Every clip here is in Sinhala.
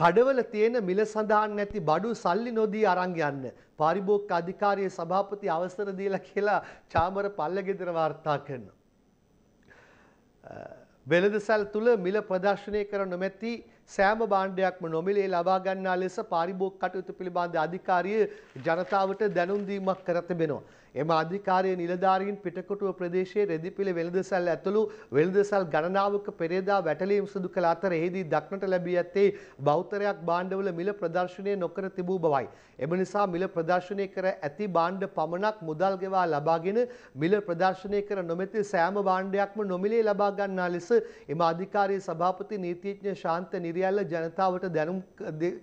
කඩවල තියෙන මිල සඳහන් නැති බඩු සල්ලි නොදී අරන් යන්න. පාරිභෝගික අධිකාරියේ සභාපති අවසර දීලා කියලා චාමර පල්ලගෙදර වාර්තා කරනවා. වෙළඳසැල් තුල මිල ප්‍රදර්ශනය කර නොමැති සෑම භාණ්ඩයක්ම නොමිලේ ලබා ගන්නා ලෙස පාරිභෝගික කටයුතු පිළිබඳ අධිකාරිය ජනතාවට දැනුම් දීමක් කර තිබෙනවා. එම අධිකාරිය නිලධාරීන් පිටකොටුව ප්‍රදේශයේ රෙදිපිල වෙළඳසල් ඇතුළු වෙළඳසල් ගණනාවක පෙරේදා වැටලීම් සිදු කළ අතර එහිදී දක්නට ලැබී ඇත්තේ බෞතරයක් භාණ්ඩවල මිල ප්‍රදර්ශනය නොකර තිබූ බවයි. එම නිසා මිල ප්‍රදර්ශනය කර ඇති භාණ්ඩ පමණක් මුදල් ගෙවා ලබාගෙන මිල ප්‍රදර්ශනය කර නොමැති සෑම භාණ්ඩයක්ම නොමිලේ ලබා ගන්නා ලෙස එම අධිකාරියේ සභාපති නීතිඥ ශාන්ත නිර සිරියල්ල ජනතාවට දැනුම්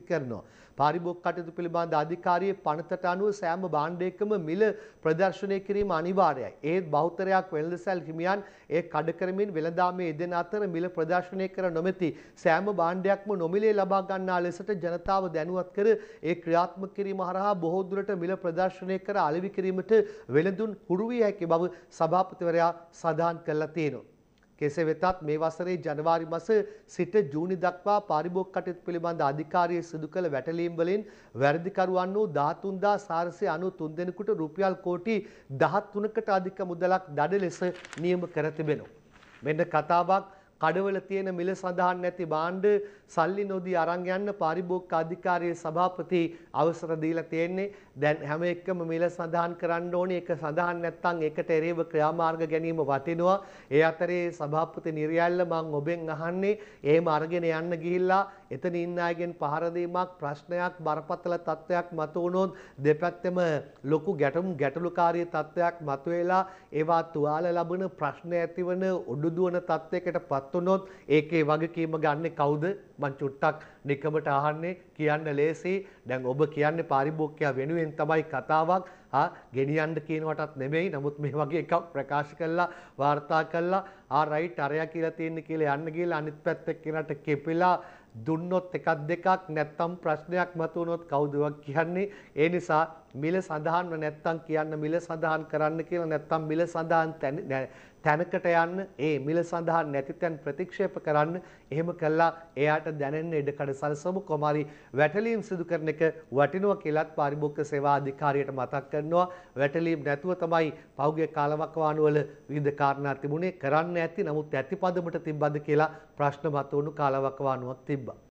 කරනවා. පාරිභෝග කටයුතු පිළිබඳ අධිකාරියේ පනතට අනුව සෑම භාණ්ඩයකම මිල ප්‍රදර්ශනය කිරීම අනිවාර්යයි. ඒත් බහුතරයක් වෙළඳසැල් හිමියන් ඒ කඩ කරමින් වෙළඳාමේ යෙදෙන අතර මිල ප්‍රදර්ශනය කර නොමැති සෑම භාණ්ඩයක්ම නොමිලේ ලබා ගන්නා ලෙසට ජනතාව දැනුවත් කර ඒ ක්‍රියාත්මක කිරීම හරහා බොහෝ දුරට මිල ප්‍රදර්ශනය කර අලෙවි කිරීමට වෙළඳුන් හුරු විය හැකි බව සභාපතිවරයා සඳහන් කළා තියෙනවා. කෙසේ වෙතත් මේ වසරේ ජනවාරි මස සිට ජූනි දක්වා පාරිභෝග කටයුතු පිළිබඳ අධිකාරිය සිදු කළ වැටලීම් වලින් වැරදිකරුවන් වූ 13493 දෙනෙකුට රුපියල් කෝටි 13කට අධික මුදලක් දඩ ලෙස නියම කර තිබෙනවා. මෙන්න කතාවක් කඩවල තියෙන මිල සඳහන් නැති බාණ්ඩ සල්ලි නොදී අරන් යන්න පාරිභෝගික අධිකාරියේ සභාපති අවසර දීලා තියෙන්නේ. දැන් හැම එකම මිල සඳහන් කරන්න ඕනේ. ඒක සඳහන් නැත්නම් ඒකට එරෙහිව ක්‍රියාමාර්ග ගැනීම වටිනවා. ඒ අතරේ සභාපති නිර්යල්ල මම ඔබෙන් අහන්නේ එහෙම අරගෙන යන්න ගිහිල්ලා එතන ඉන්න අයගෙන් පහර දීමක් ප්‍රශ්නයක් බරපතල තත්ත්වයක් මතුවුණොත් දෙපැත්තෙම ලොකු ගැටුම් ගැටලුකාරී තත්ත්වයක් මතුවෙලා ඒවා තුවාල ලබන ප්‍රශ්න ඇතිවන උඩුදුවන තත්ත්වයකට පත් පත් වුණොත් ඒකේ වගකීම ගන්න කවුද මං චුට්ටක් නිකමට අහන්නේ කියන්න ලේසි දැන් ඔබ කියන්නේ පාරිභෝගිකයා වෙනුවෙන් තමයි කතාවක් ආ ගෙනියන්න කියනවටත් නෙමෙයි නමුත් මේ වගේ එකක් ප්‍රකාශ කළා වාර්තා කළා ආ රයිට් අරයා කියලා තියෙන්නේ කියලා යන්න ගිහලා අනිත් පැත්තේ කෙනාට කෙපිලා දුන්නොත් එකක් දෙකක් නැත්තම් ප්‍රශ්නයක් මතුවනොත් කවුද කියන්නේ ඒ නිසා මිල සඳහන්ව නැත්තම් කියන්න මිල සඳහන් කරන්න කියලා නැත්තම් මිල සඳහන් තැනකට යන්න ඒ මිල සඳහන් නැති තැන් ප්‍රතික්ෂේප කරන්න එහෙම කළා එයාට දැනෙන්න ඉඩකඩ සලසමු කොමාරි වැටලීම් සිදු කරන එක වටිනවා කියලාත් පාරිභෝගික සේවා අධිකාරියට මතක් කරනවා වැටලීම් නැතුව තමයි පහුගිය කාලවකවානුව වල විවිධ කාරණා තිබුණේ කරන්න ඇති නමුත් ඇති පදමට තිබ්බද කියලා ප්‍රශ්න මතුවුණු කාලවකවානුවක් තිබ්බා